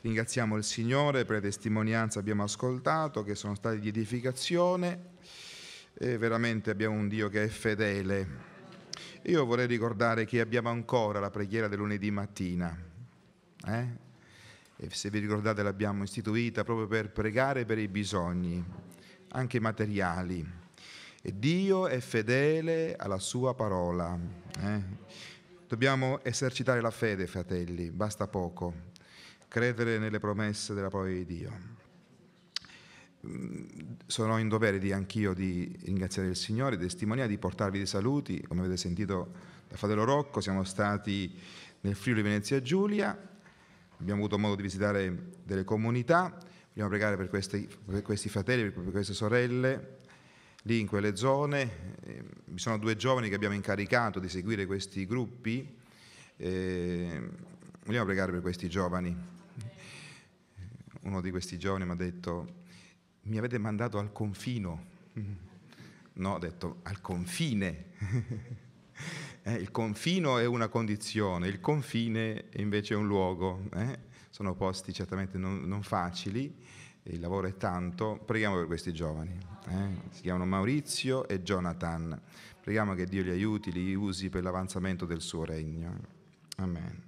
Ringraziamo il Signore per le testimonianze che abbiamo ascoltato, che sono state di edificazione. E veramente abbiamo un Dio che è fedele. Io vorrei ricordare che abbiamo ancora la preghiera del lunedì mattina. Eh? E se vi ricordate l'abbiamo istituita proprio per pregare per i bisogni, anche materiali. E Dio è fedele alla sua parola. Eh? Dobbiamo esercitare la fede, fratelli, basta poco credere nelle promesse della parola di Dio. Mm, sono in dovere di anch'io di ringraziare il Signore, di testimoniare, di portarvi dei saluti. Come avete sentito da Fratello Rocco, siamo stati nel Friuli Venezia Giulia, abbiamo avuto modo di visitare delle comunità, vogliamo pregare per questi, per questi fratelli, per queste sorelle, lì in quelle zone. Ci eh, sono due giovani che abbiamo incaricato di seguire questi gruppi. Eh, vogliamo pregare per questi giovani uno di questi giovani mi ha detto, mi avete mandato al confino. Mm. No, ho detto, al confine. Eh, il confino è una condizione, il confine invece è un luogo. Eh? Sono posti certamente non, non, facili, il lavoro è tanto. Preghiamo per questi giovani. Eh? Si chiamano Maurizio e Jonathan. Preghiamo che Dio li aiuti, li usi per l'avanzamento del suo regno. Amen.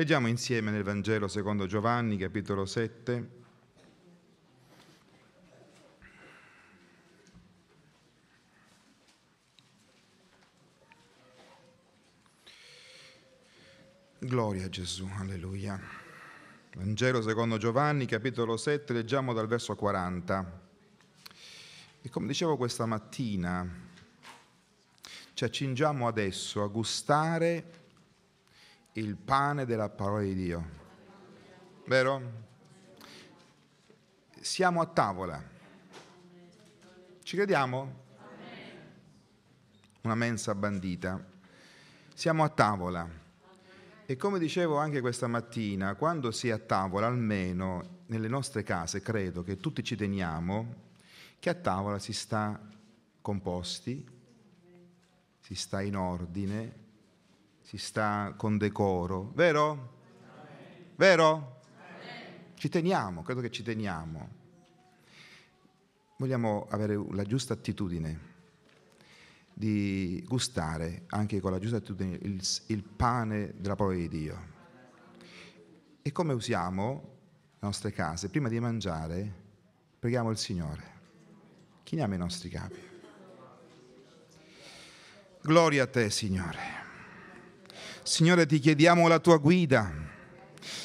Leggiamo insieme nel Vangelo secondo Giovanni, capitolo 7. Gloria a Gesù, alleluia. Vangelo secondo Giovanni, capitolo 7, leggiamo dal verso 40. E come dicevo questa mattina, ci accingiamo adesso a gustare il pane della parola di Dio. Vero? Siamo a tavola. Ci crediamo? Una mensa bandita. Siamo a tavola. E come dicevo anche questa mattina, quando si è a tavola, almeno nelle nostre case, credo che tutti ci teniamo, che a tavola si sta composti, si sta in ordine, si sta con decoro, vero? Vero? Ci teniamo, credo che ci teniamo. Vogliamo avere la giusta attitudine di gustare anche con la giusta attitudine il, il pane della parola di Dio. E come usiamo le nostre case? Prima di mangiare preghiamo il Signore. Chiniamo i nostri capi. Gloria a te, Signore. Signore ti chiediamo la tua guida,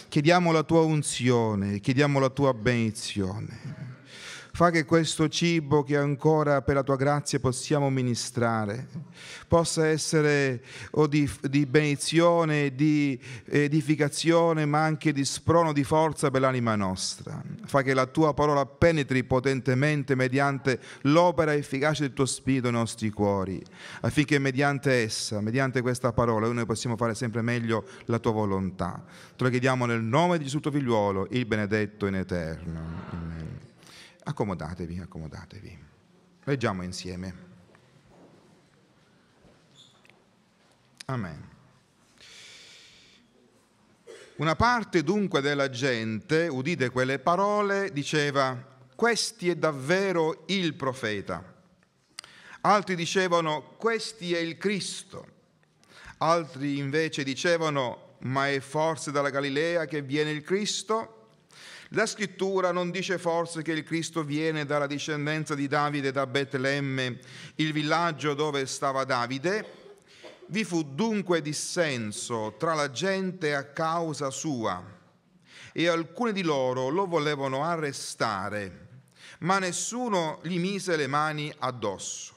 chiediamo la tua unzione, chiediamo la tua benedizione. Fa che questo cibo che ancora per la tua grazia possiamo ministrare possa essere oh, di, di, benedizione, di edificazione, ma anche di sprono, di forza per l'anima nostra. Fa che la tua parola penetri potentemente mediante l'opera efficace del tuo Spirito nei nostri cuori, affinché mediante essa, mediante questa parola, noi possiamo fare sempre meglio la tua volontà. Te lo chiediamo nel nome di Gesù tuo figliuolo, il benedetto in eterno. Amen. Accomodatevi, accomodatevi. Leggiamo insieme. Amen. Una parte dunque della gente, udite quelle parole, diceva, questi è davvero il profeta. Altri dicevano, questi è il Cristo. Altri invece dicevano, ma è forse dalla Galilea che viene il Cristo? La scrittura non dice forse che il Cristo viene dalla discendenza di Davide da Betlemme, il villaggio dove stava Davide? Vi fu dunque dissenso tra la gente a causa sua e alcuni di loro lo volevano arrestare, ma nessuno gli mise le mani addosso.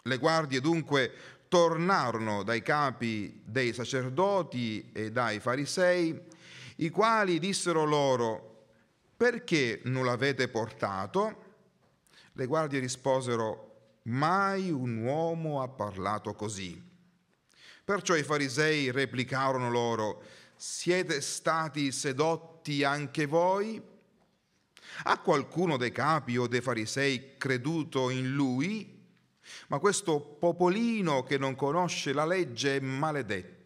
Le guardie dunque tornarono dai capi dei sacerdoti e dai farisei, i quali dissero loro, perché non l'avete portato? Le guardie risposero, mai un uomo ha parlato così. Perciò i farisei replicarono loro, siete stati sedotti anche voi? Ha qualcuno dei capi o dei farisei creduto in lui? Ma questo popolino che non conosce la legge è maledetto.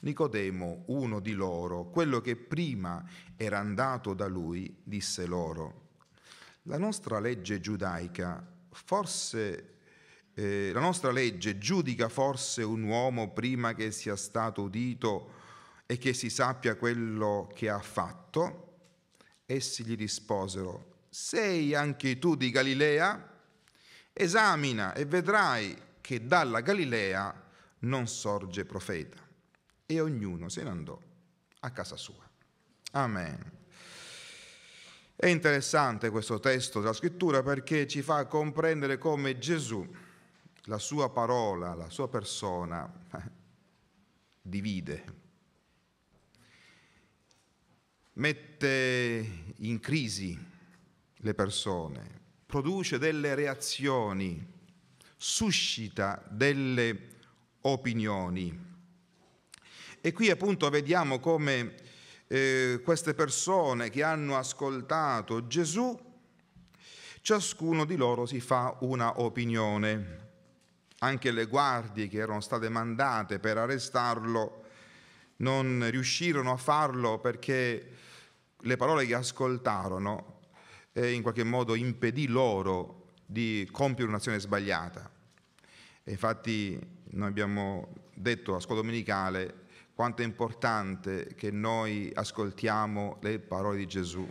Nicodemo, uno di loro, quello che prima era andato da lui, disse loro, la nostra legge giudaica forse... Eh, la nostra legge giudica forse un uomo prima che sia stato udito e che si sappia quello che ha fatto? Essi gli risposero, sei anche tu di Galilea? Esamina e vedrai che dalla Galilea non sorge profeta e ognuno se ne andò a casa sua. Amen. È interessante questo testo della scrittura perché ci fa comprendere come Gesù, la sua parola, la sua persona, eh, divide, mette in crisi le persone, produce delle reazioni, suscita delle opinioni. E qui appunto vediamo come eh, queste persone che hanno ascoltato Gesù, ciascuno di loro si fa una opinione. Anche le guardie che erano state mandate per arrestarlo non riuscirono a farlo perché le parole che ascoltarono eh, in qualche modo impedì loro di compiere un'azione sbagliata. E infatti noi abbiamo detto a scuola domenicale quanto è importante che noi ascoltiamo le parole di Gesù.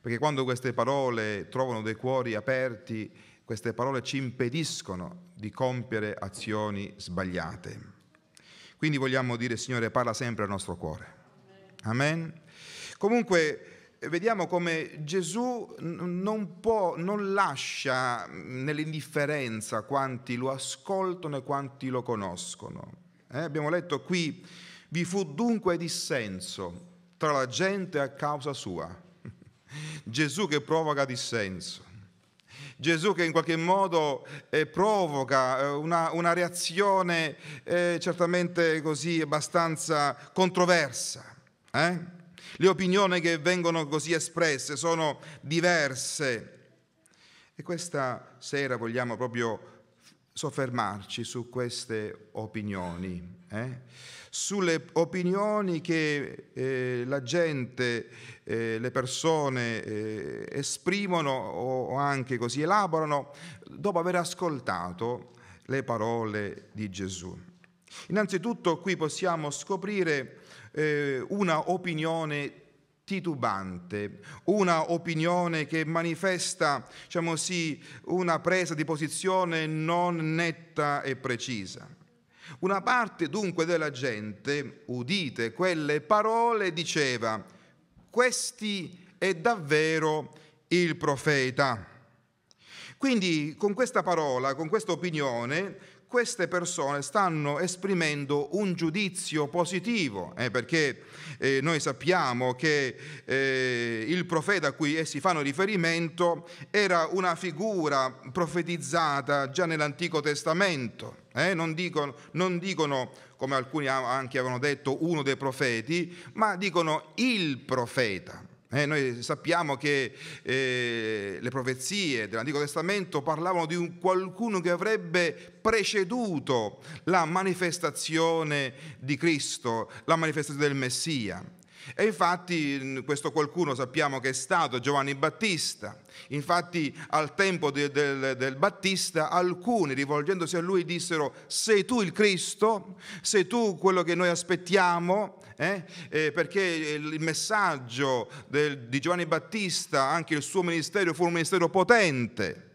Perché quando queste parole trovano dei cuori aperti, queste parole ci impediscono di compiere azioni sbagliate. Quindi vogliamo dire, Signore, parla sempre al nostro cuore. Amen. Comunque, vediamo come Gesù non, può, non lascia nell'indifferenza quanti lo ascoltano e quanti lo conoscono. Eh, abbiamo letto qui vi fu dunque dissenso tra la gente a causa sua. Gesù che provoca dissenso. Gesù che in qualche modo eh, provoca eh, una, una reazione eh, certamente così abbastanza controversa. Eh? Le opinioni che vengono così espresse sono diverse. E questa sera vogliamo proprio soffermarci su queste opinioni. Eh? sulle opinioni che eh, la gente, eh, le persone eh, esprimono o, anche così elaborano dopo aver ascoltato le parole di Gesù. Innanzitutto qui possiamo scoprire eh, una opinione titubante, una opinione che manifesta, diciamo sì, una presa di posizione non netta e precisa. Una parte dunque della gente, udite quelle parole, diceva, questi è davvero il profeta. Quindi con questa parola, con questa opinione, queste persone stanno esprimendo un giudizio positivo, eh, perché eh, noi sappiamo che eh, il profeta a cui essi fanno riferimento era una figura profetizzata già nell'Antico Testamento. Eh, non dicono, non, dicono, come alcuni anche avevano detto, uno dei profeti, ma dicono il profeta. Eh, noi sappiamo che eh, le profezie dell'Antico Testamento parlavano di un qualcuno che avrebbe preceduto la manifestazione di Cristo, la manifestazione del Messia. E infatti questo qualcuno sappiamo che è stato Giovanni Battista. Infatti al tempo del, del, del Battista alcuni rivolgendosi a lui dissero sei tu il Cristo, sei tu quello che noi aspettiamo, eh? Eh, perché il messaggio del, di Giovanni Battista, anche il suo ministero fu un ministero potente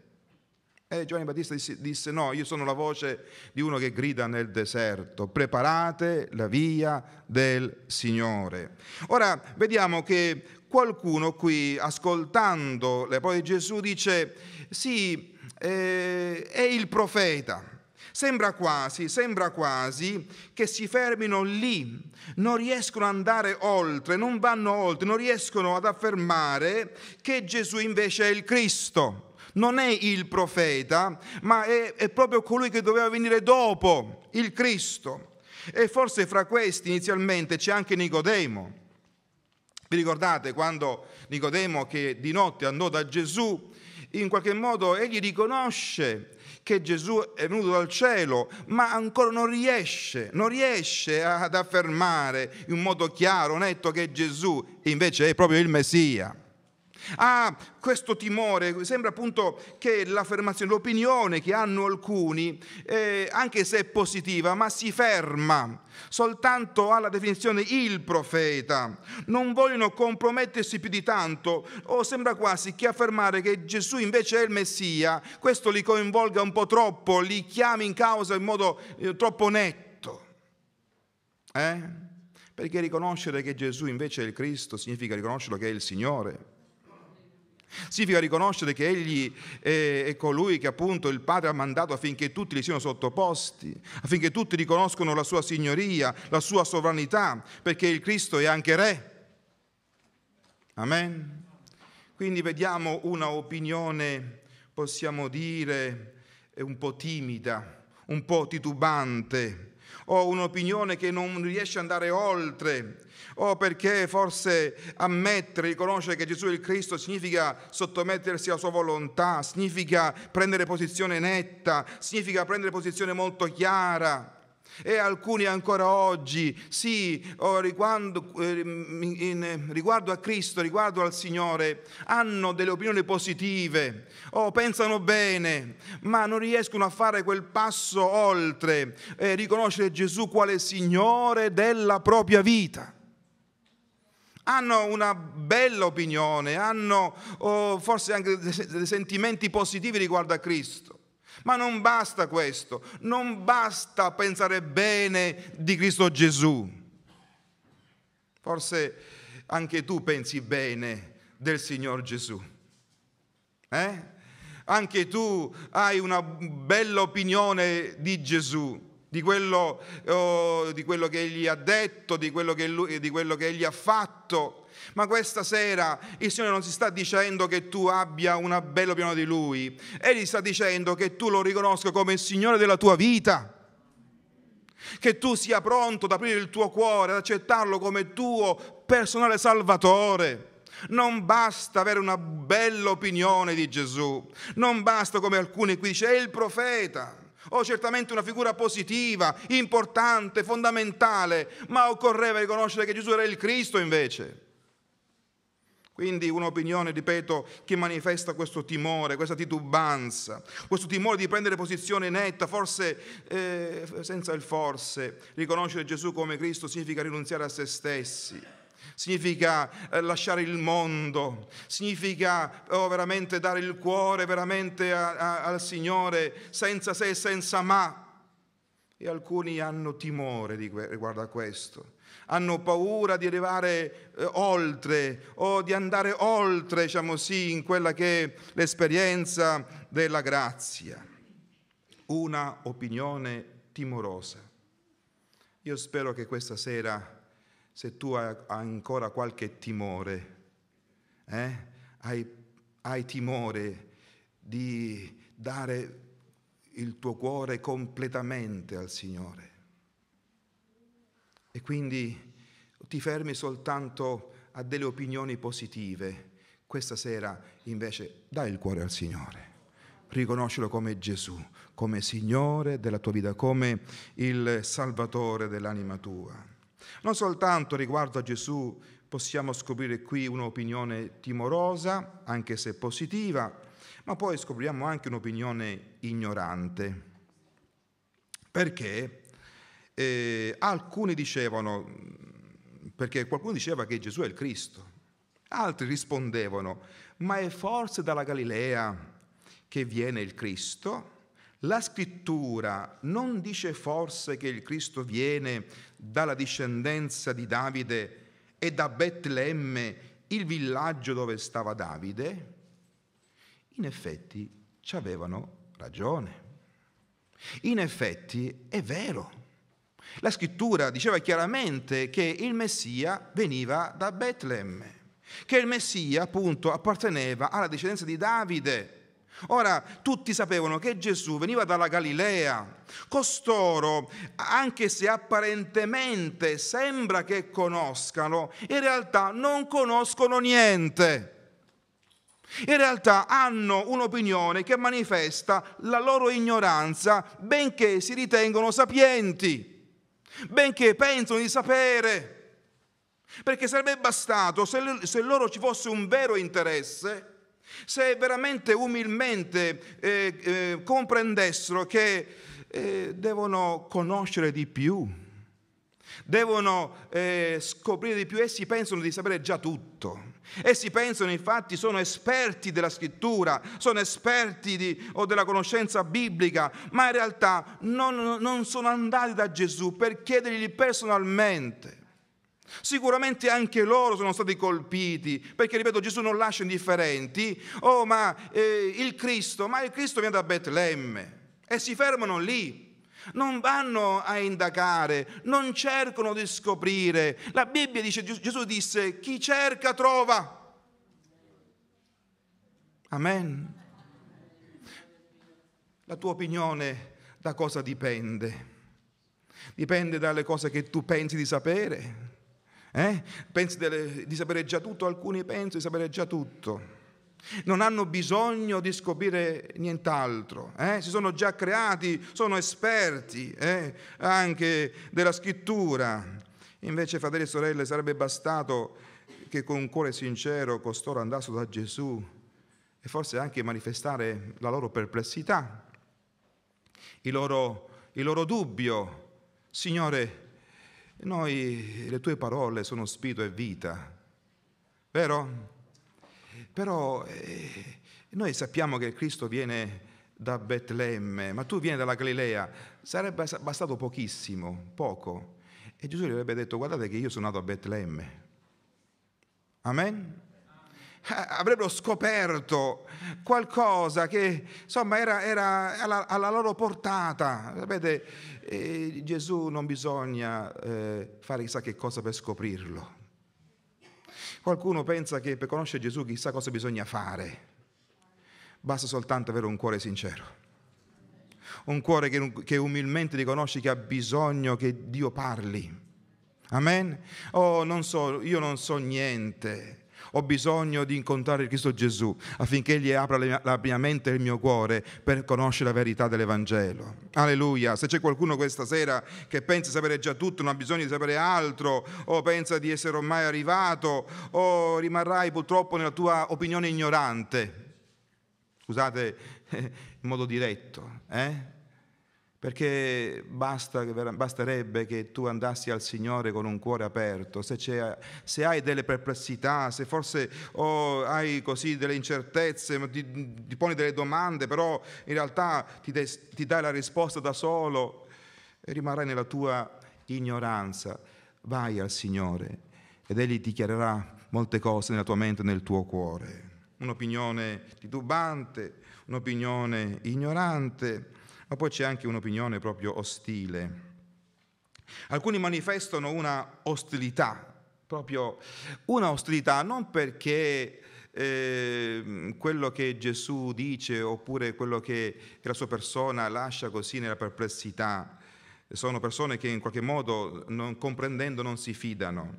e Giovanni Battista disse, disse, no, io sono la voce di uno che grida nel deserto, preparate la via del Signore. Ora vediamo che qualcuno qui, ascoltando le parole di Gesù, dice, sì, eh, è il profeta. Sembra quasi, sembra quasi che si fermino lì, non riescono ad andare oltre, non vanno oltre, non riescono ad affermare che Gesù invece è il Cristo, non è il profeta, ma è, è proprio colui che doveva venire dopo, il Cristo. E forse fra questi inizialmente c'è anche Nicodemo. Vi ricordate quando Nicodemo che di notte andò da Gesù, in qualche modo egli riconosce che Gesù è venuto dal cielo, ma ancora non riesce, non riesce ad affermare in modo chiaro, netto che Gesù invece è proprio il Messia. Ha ah, questo timore, sembra appunto che l'affermazione, l'opinione che hanno alcuni, eh, anche se è positiva, ma si ferma soltanto alla definizione il profeta. Non vogliono compromettersi più di tanto o sembra quasi che affermare che Gesù invece è il Messia, questo li coinvolga un po' troppo, li chiami in causa in modo eh, troppo netto. Eh? Perché riconoscere che Gesù invece è il Cristo significa riconoscerlo che è il Signore Significa riconoscere che Egli è colui che appunto il Padre ha mandato affinché tutti gli siano sottoposti, affinché tutti riconoscono la sua signoria, la sua sovranità, perché il Cristo è anche Re. Amen. Quindi vediamo una opinione, possiamo dire, un po' timida, un po' titubante o un'opinione che non riesce ad andare oltre, o perché forse ammettere, riconoscere che Gesù è il Cristo significa sottomettersi alla sua volontà, significa prendere posizione netta, significa prendere posizione molto chiara. E alcuni ancora oggi, sì, riguardo, eh, in, riguardo a Cristo, riguardo al Signore, hanno delle opinioni positive, o pensano bene, ma non riescono a fare quel passo oltre, eh, riconoscere Gesù quale Signore della propria vita hanno una bella opinione, hanno oh, forse anche dei sentimenti positivi riguardo a Cristo, ma non basta questo, non basta pensare bene di Cristo Gesù. Forse anche tu pensi bene del Signor Gesù. Eh? Anche tu hai una bella opinione di Gesù, di quello, oh, di quello che egli ha detto, di quello che, lui, di quello che egli ha fatto. Ma questa sera il Signore non si sta dicendo che tu abbia una bella opinione di Lui, Egli sta dicendo che tu lo riconosca come il Signore della tua vita che tu sia pronto ad aprire il tuo cuore, ad accettarlo come tuo personale salvatore. Non basta avere una bella opinione di Gesù, non basta come alcuni qui dicono, è il profeta. O certamente una figura positiva, importante, fondamentale, ma occorreva riconoscere che Gesù era il Cristo invece. Quindi un'opinione, ripeto, che manifesta questo timore, questa titubanza, questo timore di prendere posizione netta, forse eh, senza il forse. Riconoscere Gesù come Cristo significa rinunziare a se stessi significa eh, lasciare il mondo, significa oh, veramente dare il cuore veramente a, a, al Signore senza se e senza ma. E alcuni hanno timore riguardo a questo hanno paura di arrivare eh, oltre o di andare oltre, diciamo sì, in quella che è l'esperienza della grazia. Una opinione timorosa. Io spero che questa sera, se tu hai ancora qualche timore, eh, hai, hai timore di dare il tuo cuore completamente al Signore e quindi ti fermi soltanto a delle opinioni positive. Questa sera invece dai il cuore al Signore, riconoscilo come Gesù, come Signore della tua vita, come il Salvatore dell'anima tua. Non soltanto riguardo a Gesù possiamo scoprire qui un'opinione timorosa, anche se positiva, ma poi scopriamo anche un'opinione ignorante. Perché? E alcuni dicevano, perché qualcuno diceva che Gesù è il Cristo, altri rispondevano, ma è forse dalla Galilea che viene il Cristo? La scrittura non dice forse che il Cristo viene dalla discendenza di Davide e da Betlemme, il villaggio dove stava Davide? In effetti ci avevano ragione. In effetti è vero. La scrittura diceva chiaramente che il Messia veniva da Betlemme, che il Messia appunto apparteneva alla discendenza di Davide. Ora, tutti sapevano che Gesù veniva dalla Galilea. Costoro, anche se apparentemente sembra che conoscano, in realtà non conoscono niente. In realtà hanno un'opinione che manifesta la loro ignoranza, benché si ritengono sapienti benché pensano di sapere. Perché sarebbe bastato, se, se loro ci fosse un vero interesse, se veramente umilmente eh, eh, comprendessero che eh, devono conoscere di più, devono eh, scoprire di più, essi pensano di sapere già tutto. Essi pensano infatti sono esperti della scrittura, sono esperti di, o della conoscenza biblica, ma in realtà non, non sono andati da Gesù per chiedergli personalmente. Sicuramente anche loro sono stati colpiti, perché ripeto Gesù non lascia indifferenti. Oh, ma eh, il Cristo, ma il Cristo viene da Betlemme e si fermano lì non vanno a indagare, non cercano di scoprire. La Bibbia dice, Gesù disse, chi cerca trova. Amen. La tua opinione da cosa dipende? Dipende dalle cose che tu pensi di sapere. Eh? Pensi di sapere già tutto, alcuni pensano di sapere già tutto non hanno bisogno di scoprire nient'altro, eh? si sono già creati, sono esperti eh? anche della scrittura. Invece, fratelli e sorelle, sarebbe bastato che con un cuore sincero costoro andassero da Gesù e forse anche manifestare la loro perplessità, il loro, il loro dubbio. Signore, noi, le tue parole sono spirito e vita, vero? Però eh, noi sappiamo che Cristo viene da Betlemme, ma tu vieni dalla Galilea, sarebbe bastato pochissimo, poco. E Gesù gli avrebbe detto, guardate che io sono nato a Betlemme. Amen? Eh, avrebbero scoperto qualcosa che insomma era, era alla, alla, loro portata. Sapete, eh, Gesù non bisogna eh, fare chissà che cosa per scoprirlo. Qualcuno pensa che per conoscere Gesù chissà cosa bisogna fare. Basta soltanto avere un cuore sincero. Un cuore che, che umilmente riconosci che ha bisogno che Dio parli. Amen? Oh, non so, io non so niente. Ho bisogno di incontrare Cristo Gesù affinché Egli apra la mia mente e il mio cuore per conoscere la verità dell'Evangelo. Alleluia. Se c'è qualcuno questa sera che pensa di sapere già tutto, non ha bisogno di sapere altro, o pensa di essere ormai arrivato, o rimarrai purtroppo nella tua opinione ignorante, scusate in modo diretto, eh? perché basta, basterebbe che tu andassi al Signore con un cuore aperto, se, se hai delle perplessità, se forse oh, hai così delle incertezze, ti, ti, poni delle domande, però in realtà ti, des, ti dai la risposta da solo e rimarrai nella tua ignoranza. Vai al Signore ed Egli ti chiarirà molte cose nella tua mente e nel tuo cuore. Un'opinione titubante, un'opinione ignorante ma poi c'è anche un'opinione proprio ostile. Alcuni manifestano una ostilità, proprio una ostilità non perché eh, quello che Gesù dice oppure quello che, la sua persona lascia così nella perplessità, sono persone che in qualche modo non, comprendendo non si fidano.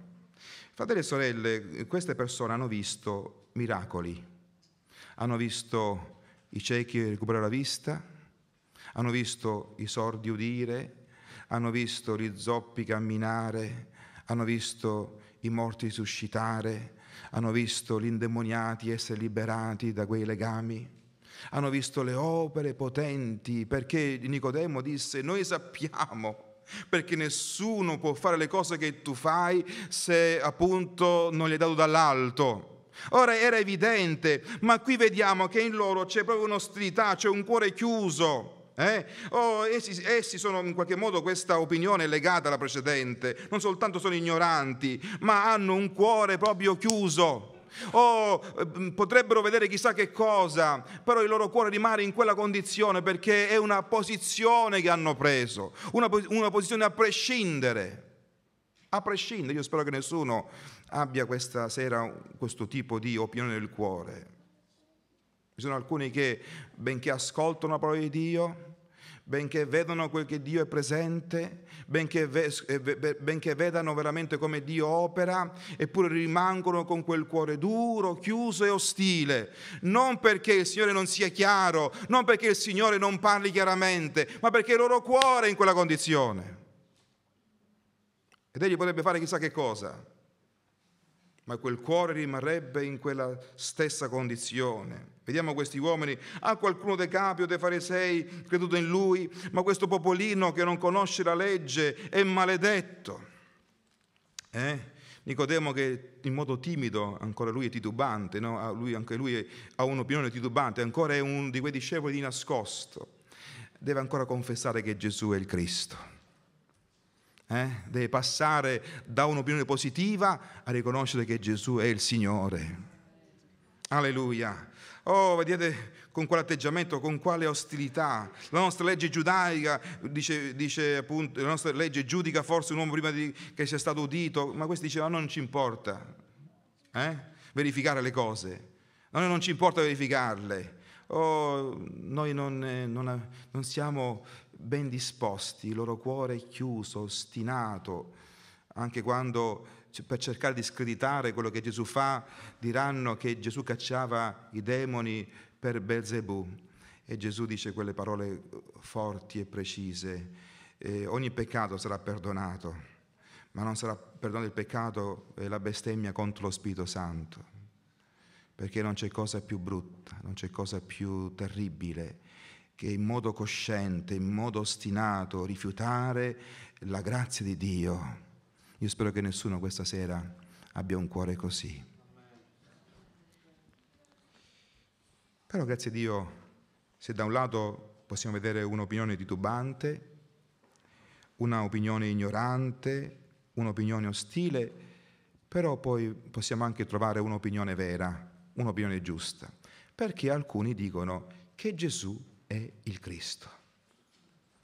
Fratelli e sorelle, queste persone hanno visto miracoli, hanno visto i ciechi recuperare la vista, hanno visto i sordi udire, hanno visto gli zoppi camminare, hanno visto i morti suscitare, hanno visto gli indemoniati essere liberati da quei legami hanno visto le opere potenti, perché Nicodemo disse, noi sappiamo, perché nessuno può fare le cose che tu fai se appunto non gli è dato dall'alto. Ora era evidente, ma qui vediamo che in loro c'è proprio un'ostilità, c'è un cuore chiuso. Eh? Oh, essi, essi, sono in qualche modo questa opinione legata alla precedente, non soltanto sono ignoranti, ma hanno un cuore proprio chiuso. oh, potrebbero vedere chissà che cosa, però il loro cuore rimane in quella condizione perché è una posizione che hanno preso, una, una posizione a prescindere. A prescindere, io spero che nessuno abbia questa sera questo tipo di opinione nel cuore. Ci sono alcuni che, benché ascoltano la parola di Dio, benché vedano quel che Dio è presente, benché, eh, benché, vedano veramente come Dio opera, eppure rimangono con quel cuore duro, chiuso e ostile. Non perché il Signore non sia chiaro, non perché il Signore non parli chiaramente, ma perché il loro cuore è in quella condizione. Ed egli potrebbe fare chissà che cosa ma quel cuore rimarrebbe in quella stessa condizione. Vediamo questi uomini, ha ah, qualcuno dei capi o dei farisei creduto in lui, ma questo popolino che non conosce la legge è maledetto. Eh? Nicodemo che in modo timido, ancora lui è titubante, no? Ah, lui, anche lui ha un'opinione titubante, ancora è uno di quei discepoli di nascosto, deve ancora confessare che Gesù è il Cristo. Eh? Deve passare da un'opinione positiva a riconoscere che Gesù è il Signore. Alleluia. Oh, vedete con quale atteggiamento, con quale ostilità. La nostra legge giudaica, dice, dice appunto, la nostra legge giudica forse un uomo prima di, che sia stato udito, ma questo diceva non ci importa eh? verificare le cose. A noi non ci importa verificarle. Oh, noi non, eh, non, non siamo ben disposti, il loro cuore chiuso, ostinato, anche quando per cercare di screditare quello che Gesù fa, diranno che Gesù cacciava i demoni per Belzebù. E Gesù dice quelle parole uh, forti e precise. Eh, ogni peccato sarà perdonato, ma non sarà perdonato il peccato e la bestemmia contro lo Spirito Santo, perché non c'è cosa più brutta, non c'è cosa più terribile che in modo cosciente, in modo ostinato rifiutare la grazia di Dio. Io spero che nessuno questa sera abbia un cuore così. Però grazie a Dio, se da un lato possiamo vedere un'opinione titubante, un'opinione ignorante, un'opinione ostile, però poi possiamo anche trovare un'opinione vera, un'opinione giusta, perché alcuni dicono che Gesù Cristo.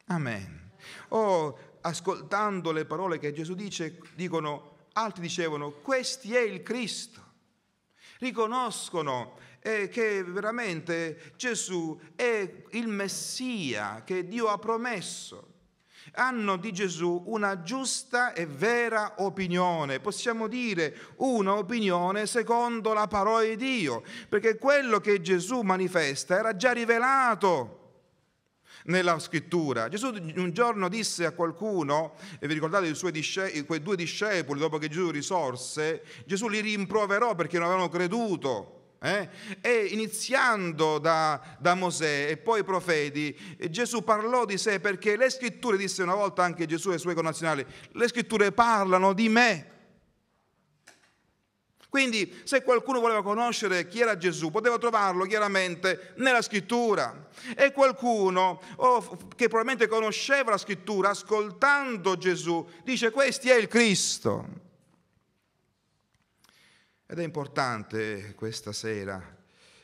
Amen. Oh, ascoltando le parole che Gesù dice, dicono, altri dicevano, questi è il Cristo. Riconoscono eh, che veramente Gesù è il Messia che Dio ha promesso. Hanno di Gesù una giusta e vera opinione, possiamo dire un'opinione secondo la parola di Dio, perché quello che Gesù manifesta era già rivelato nella scrittura. Gesù un giorno disse a qualcuno, e vi ricordate i suoi discepoli, quei due discepoli dopo che Gesù risorse, Gesù li rimproverò perché non avevano creduto. Eh? E iniziando da, da, Mosè e poi i profeti, Gesù parlò di sé perché le scritture, disse una volta anche Gesù e i suoi connazionali, le scritture parlano di me. Quindi se qualcuno voleva conoscere chi era Gesù, poteva trovarlo chiaramente nella scrittura. E qualcuno oh, che probabilmente conosceva la scrittura, ascoltando Gesù, dice questo è il Cristo. Ed è importante questa sera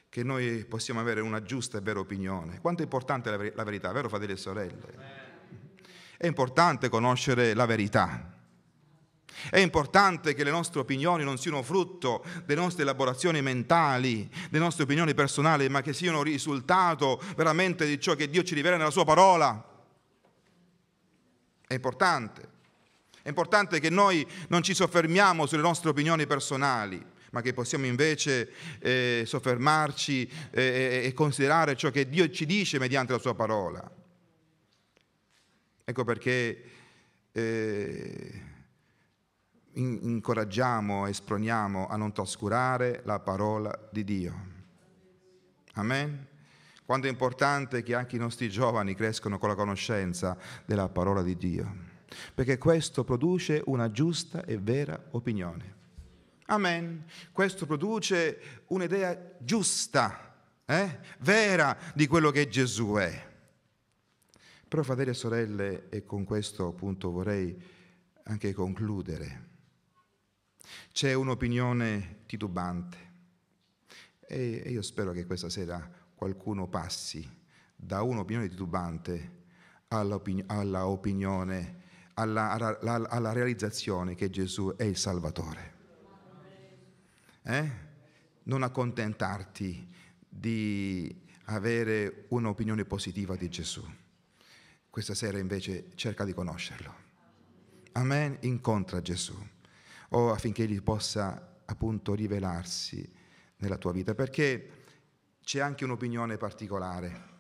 che noi possiamo avere una giusta e vera opinione. Quanto è importante la, ver- la verità, vero fratelli e sorelle? È importante conoscere la verità. È importante che le nostre opinioni non siano frutto delle nostre elaborazioni mentali, delle nostre opinioni personali, ma che siano risultato veramente di ciò che Dio ci rivela nella sua parola. È importante. È importante che noi non ci soffermiamo sulle nostre opinioni personali, ma che possiamo invece eh, soffermarci eh, e considerare ciò che Dio ci dice mediante la sua parola. Ecco perché eh, incoraggiamo e sproniamo a non trascurare la parola di Dio. Amen? Quanto è importante che anche i nostri giovani crescono con la conoscenza della parola di Dio, perché questo produce una giusta e vera opinione. Amen. Questo produce un'idea giusta, eh? vera di quello che Gesù è. Però fratelli e sorelle, e con questo appunto vorrei anche concludere. C'è un'opinione titubante e io spero che questa sera qualcuno passi da un'opinione titubante all'opinione, alla, opinione, alla, alla, alla realizzazione che Gesù è il Salvatore. Eh? Non accontentarti di avere un'opinione positiva di Gesù. Questa sera invece cerca di conoscerlo. Amen, incontra Gesù o affinché Egli possa appunto rivelarsi nella tua vita, perché c'è anche un'opinione particolare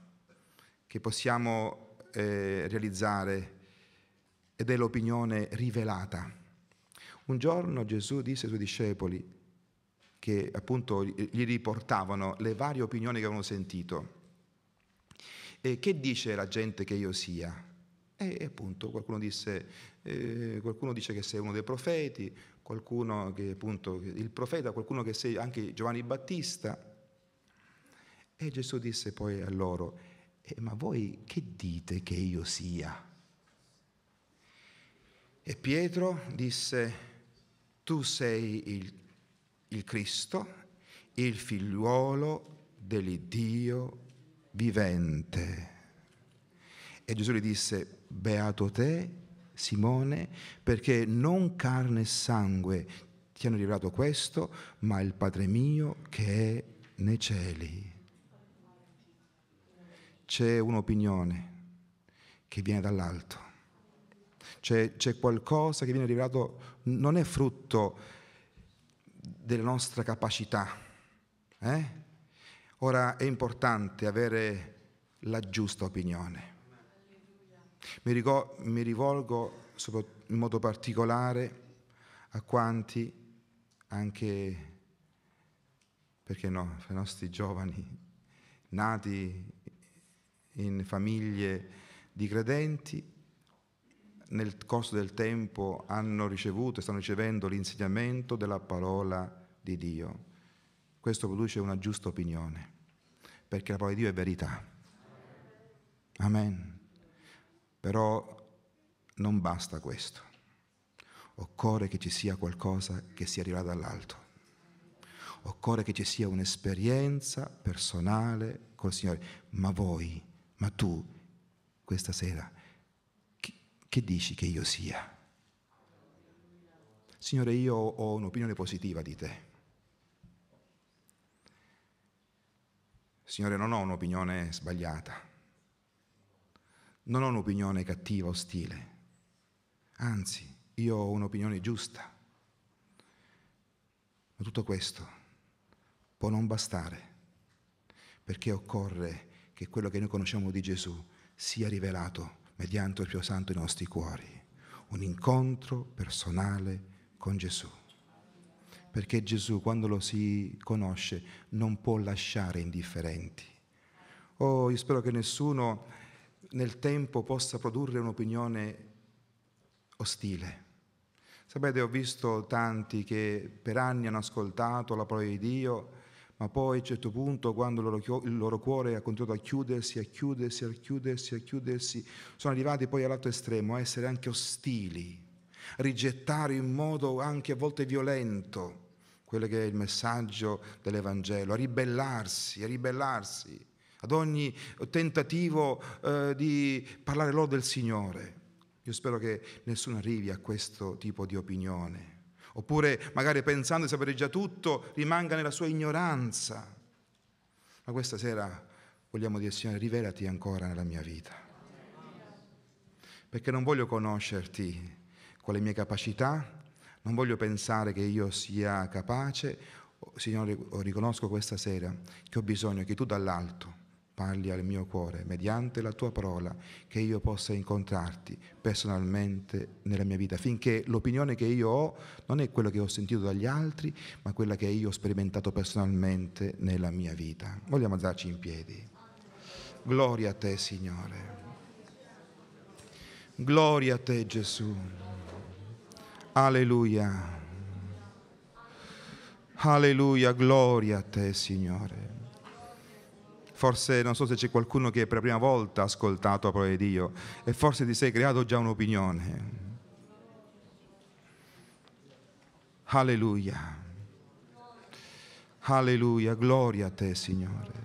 che possiamo eh, realizzare ed è l'opinione rivelata. Un giorno Gesù disse ai suoi discepoli che appunto gli riportavano le varie opinioni che avevano sentito. E che dice la gente che io sia? E appunto qualcuno, disse, eh, qualcuno dice che sei uno dei profeti, qualcuno che appunto il profeta, qualcuno che sei anche Giovanni Battista. E Gesù disse poi a loro, eh, ma voi che dite che io sia? E Pietro disse, tu sei il, il Cristo, il figliuolo dell'Iddio vivente. E Gesù gli disse, beato te, Simone, perché non carne e sangue ti hanno rivelato questo, ma il Padre mio che è nei cieli. C'è un'opinione che viene dall'alto, c'è, c'è qualcosa che viene rivelato, non è frutto della nostra capacità. Eh? Ora è importante avere la giusta opinione mi, rivolgo in modo particolare a quanti, anche perché no, i nostri giovani nati in famiglie di credenti, nel corso del tempo hanno ricevuto e stanno ricevendo l'insegnamento della parola di Dio. Questo produce una giusta opinione, perché la parola di Dio è verità. Amen. Però non basta questo. Occorre che ci sia qualcosa che sia arrivato dall'alto. Occorre che ci sia un'esperienza personale col Signore. Ma voi, ma tu, questa sera, che, che dici che io sia? Signore, io ho un'opinione positiva di te. Signore, non ho un'opinione sbagliata non ho un'opinione cattiva, o ostile, anzi, io ho un'opinione giusta. Ma tutto questo può non bastare, perché occorre che quello che noi conosciamo di Gesù sia rivelato mediante il più Santo ai nostri cuori, un incontro personale con Gesù. Perché Gesù, quando lo si conosce, non può lasciare indifferenti. Oh, io spero che nessuno nel tempo possa produrre un'opinione ostile. Sapete, ho visto tanti che per anni hanno ascoltato la parola di Dio, ma poi a un certo punto, quando il loro, il loro cuore ha continuato a chiudersi, a chiudersi, a chiudersi, a chiudersi, sono arrivati poi all'altro estremo, a essere anche ostili, a rigettare in modo anche a volte violento quello che è il messaggio dell'Evangelo, a ribellarsi, a ribellarsi ad ogni tentativo eh, di parlare loro del Signore. Io spero che nessuno arrivi a questo tipo di opinione. Oppure magari pensando di sapere già tutto, rimanga nella sua ignoranza. Ma questa sera vogliamo dire, Signore, rivelati ancora nella mia vita. Perché non voglio conoscerti con le mie capacità, non voglio pensare che io sia capace. Signore, riconosco questa sera che ho bisogno che tu dall'alto parli al mio cuore mediante la tua parola, che io possa incontrarti personalmente nella mia vita, finché l'opinione che io ho non è quella che ho sentito dagli altri, ma quella che io ho sperimentato personalmente nella mia vita. Vogliamo alzarci in piedi. Gloria a te, Signore. Gloria a te, Gesù. Alleluia. Alleluia, gloria a te, Signore forse non so se c'è qualcuno che per la prima volta ha ascoltato la parola di Dio e forse ti sei creato già un'opinione. Alleluia. Alleluia, gloria a te Signore.